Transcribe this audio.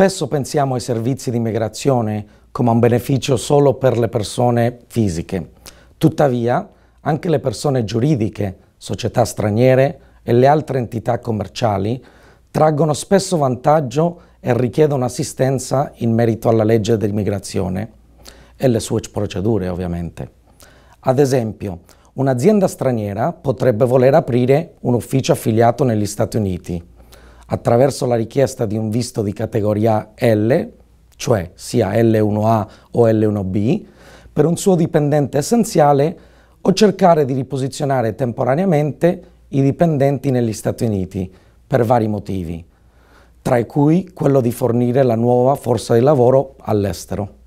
Spesso pensiamo ai servizi di immigrazione come a un beneficio solo per le persone fisiche. Tuttavia, anche le persone giuridiche, società straniere e le altre entità commerciali traggono spesso vantaggio e richiedono assistenza in merito alla legge dell'immigrazione e le sue procedure, ovviamente. Ad esempio, un'azienda straniera potrebbe voler aprire un ufficio affiliato negli Stati Uniti attraverso la richiesta di un visto di categoria L, cioè sia L1A o L1B, per un suo dipendente essenziale o cercare di riposizionare temporaneamente i dipendenti negli Stati Uniti per vari motivi, tra cui quello di fornire la nuova forza di lavoro all'estero.